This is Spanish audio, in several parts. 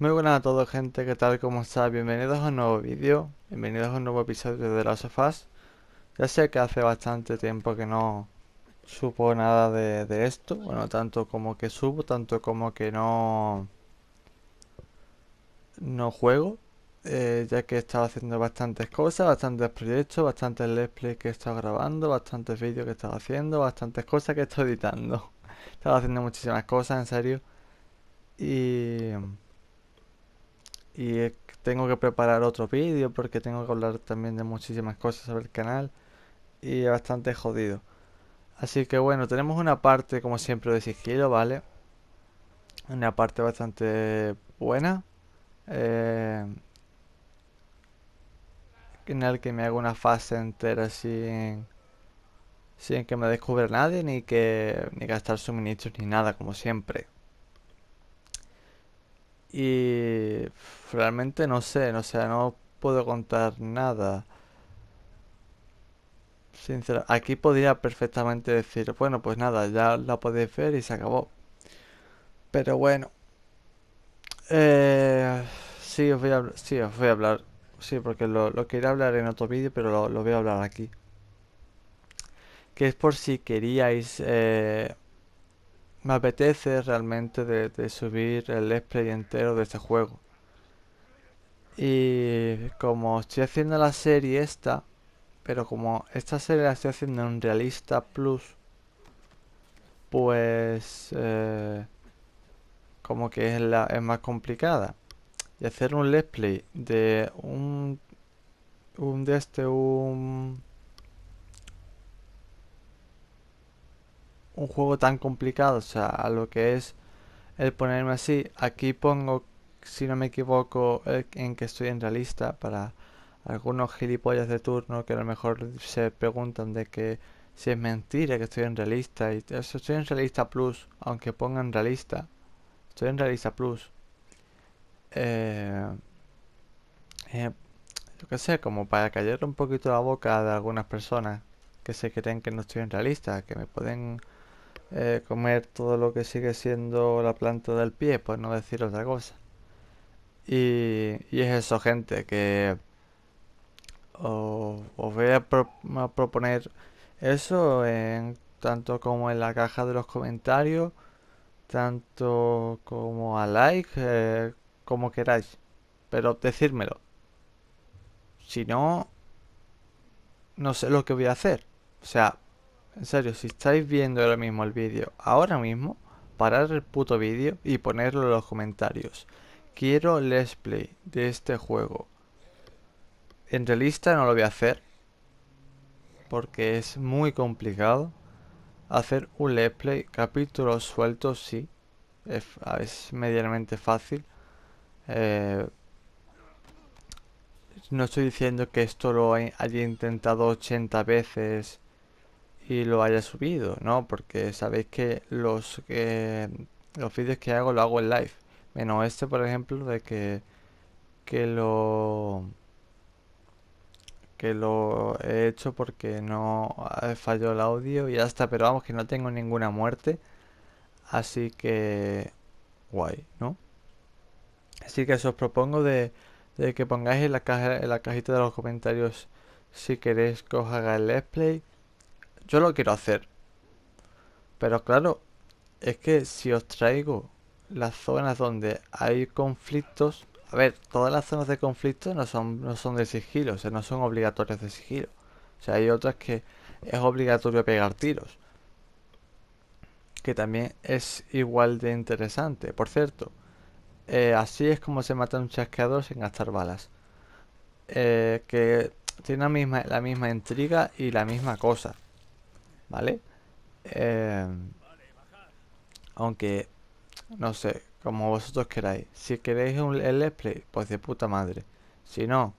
Muy buenas a todos gente, ¿qué tal? ¿Cómo está Bienvenidos a un nuevo vídeo, bienvenidos a un nuevo episodio de Last of Us. Ya sé que hace bastante tiempo que no supo nada de, esto, bueno, tanto como que subo, tanto como que no, no juego, eh, ya que he estado haciendo bastantes cosas, bastantes proyectos, bastantes let's play que he estado grabando, bastantes vídeos que he estado haciendo, bastantes cosas que he estado editando. he estado haciendo muchísimas cosas, en serio. Y y eh, tengo que preparar otro vídeo porque tengo que hablar también de muchísimas cosas sobre el canal y es bastante jodido. Así que bueno, tenemos una parte como siempre de sigilo, ¿vale? Una parte bastante buena. Eh, en el que me hago una fase entera sin, sin que me descubra nadie ni que ni gastar suministros ni nada como siempre. Y realmente no sé, o sea, no puedo contar nada. sincero aquí podría perfectamente decir, bueno, pues nada, ya la podéis ver y se acabó. Pero bueno. Eh, sí, os voy a, sí, voy a hablar. Sí, porque lo, quería hablar en otro vídeo, pero lo, voy a hablar aquí. Que es por si queríais... Eh, me apetece realmente de, subir el play entero de este juego. Y como estoy haciendo la serie esta, pero como esta serie la estoy haciendo en Realista Plus, pues eh, como que es, la, es más complicada. Y hacer un let's play de un, un de este, un un juego tan complicado, o sea, a lo que es el ponerme así. Aquí pongo, si no me equivoco, en que estoy en realista para algunos gilipollas de turno que a lo mejor se preguntan de que si es mentira que estoy en realista. Y eso estoy en realista plus, aunque pongan realista. Estoy en realista plus. Eh, eh que yo sé, como para callar un poquito la boca de algunas personas que se creen que no estoy en realista, que me pueden eh, comer todo lo que sigue siendo la planta del pie, pues no decir otra cosa. Y, es eso, gente, que os, voy a, proponer eso en, tanto como en la caja de los comentarios, tanto como a like, eh, como queráis. Pero decírmelo. Si no, no sé lo que voy a hacer. O sea, en serio, si estáis viendo ahora mismo el vídeo, ahora mismo, parar el puto vídeo y ponerlo en los comentarios. Quiero let's play de este juego. En realista no lo voy a hacer. Porque es muy complicado. Hacer un let's play, capítulos sueltos sí. Es, medianamente fácil. Eh, no estoy diciendo que esto lo haya intentado 80 veces y lo haya subido, ¿no? Porque sabéis que los, los vídeos que hago lo hago en live. Menos este, por ejemplo, de que, que lo que lo he hecho porque no eh, falló el audio y ya está, pero vamos que no tengo ninguna muerte. Así que guay, ¿no? Así que os propongo de, de que pongáis en la caja en la cajita de los comentarios si queréis que os haga el let's play yo lo quiero hacer. Pero claro, es que si os traigo las zonas donde hay conflictos... A ver, todas las zonas de conflicto no son, no son de sigilo, o sea, no son obligatorias de sigilo. O sea, hay otras que es obligatorio pegar tiros. Que también es igual de interesante. Por cierto, eh, así es como se mata un chasqueador sin gastar balas. Eh, que tiene la misma, la misma intriga y la misma cosa. ¿vale? Em, aunque, no sé, como vosotros queráis. Si queréis un, el let's play, pues de puta madre. Si no,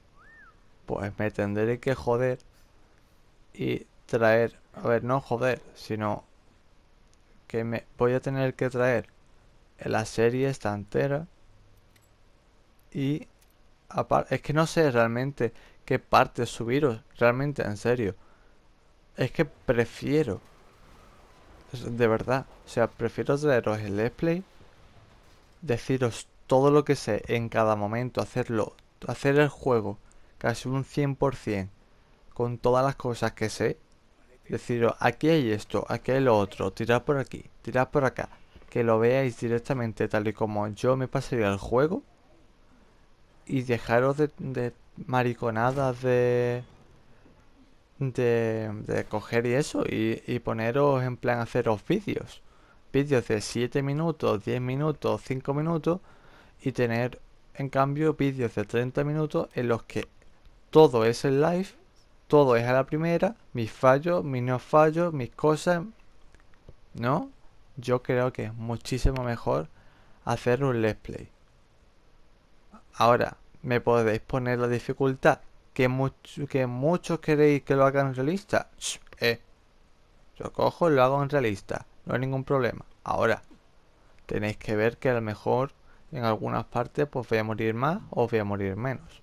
pues me tendré que joder y traer, a ver, no joder, sino que me voy a tener que traer la serie esta entera y es que no sé realmente qué parte subiros, realmente en serio. Es que prefiero. De verdad. O sea, prefiero traeros el let's play. Deciros todo lo que sé en cada momento. Hacerlo. Hacer el juego. Casi un 100%. Con todas las cosas que sé. Deciros, aquí hay esto, aquí hay lo otro. tirar por aquí, tirad por acá. Que lo veáis directamente tal y como yo me pasaría el juego. Y dejaros de mariconadas de de, coger y eso y, poneros en plan haceros vídeos. Vídeos de 7 minutos, 10 minutos, 5 minutos y tener en cambio vídeos de 30 minutos en los que todo es el live, todo es a la primera, mis fallos, mis no fallos, mis cosas, ¿no? Yo creo que es muchísimo mejor hacer un let's play. Ahora, me podéis poner la dificultad que, muchos queréis que lo hagan realista. Eh, yo cojo y lo hago en realista. No hay ningún problema. Ahora, tenéis que ver que a lo mejor en algunas partes pues voy a morir más o voy a morir menos.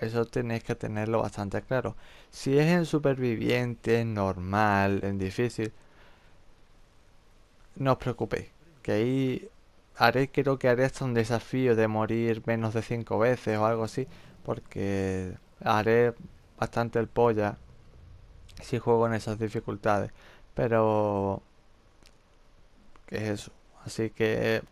Eso tenéis que tenerlo bastante claro. Si es en superviviente, normal, en difícil, no os preocupéis. Que ahí haré, creo que haré hasta un desafío de morir menos de 5 veces o algo así. Porque haré bastante el polla si juego en esas dificultades. Pero... ¿Qué es eso? Así que...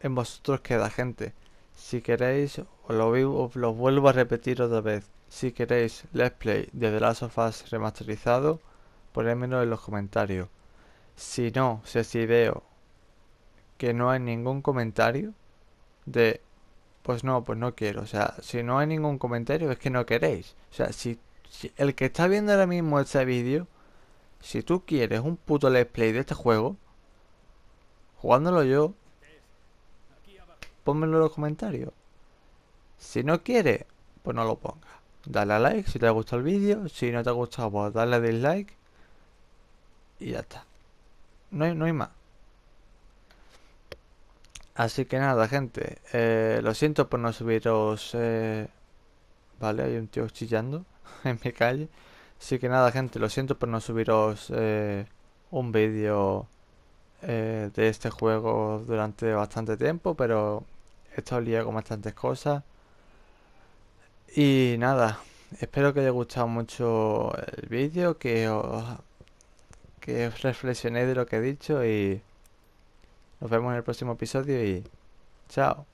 En vosotros queda, gente. Si queréis, os lo, lo vuelvo a repetir otra vez. Si queréis Let's Play de The Last of Us remasterizado, ponedmelo en los comentarios. Si no, si si veo que no hay ningún comentario de pues no, pues no quiero. O sea, si no hay ningún comentario es que no queréis. O sea, si, el que está viendo ahora mismo este vídeo, si tú quieres un puto let's play de este juego, jugándolo yo, Ponmelo en los comentarios. Si no quiere, pues no lo ponga Dale a like si te ha gustado el vídeo, si no te ha gustado, pues dale a dislike y ya está. No no hay más. Así que nada, gente. Eh, lo siento por no subiros... Eh, vale, hay un tío chillando en mi calle. Así que nada, gente. Lo siento por no subiros eh, un vídeo de este juego durante bastante tiempo. Pero he estado liado con bastantes cosas. Y nada. Espero que haya gustado mucho el vídeo. Que os... Que reflexionéis de lo que he dicho y... Nos vemos en el próximo episodio y chao.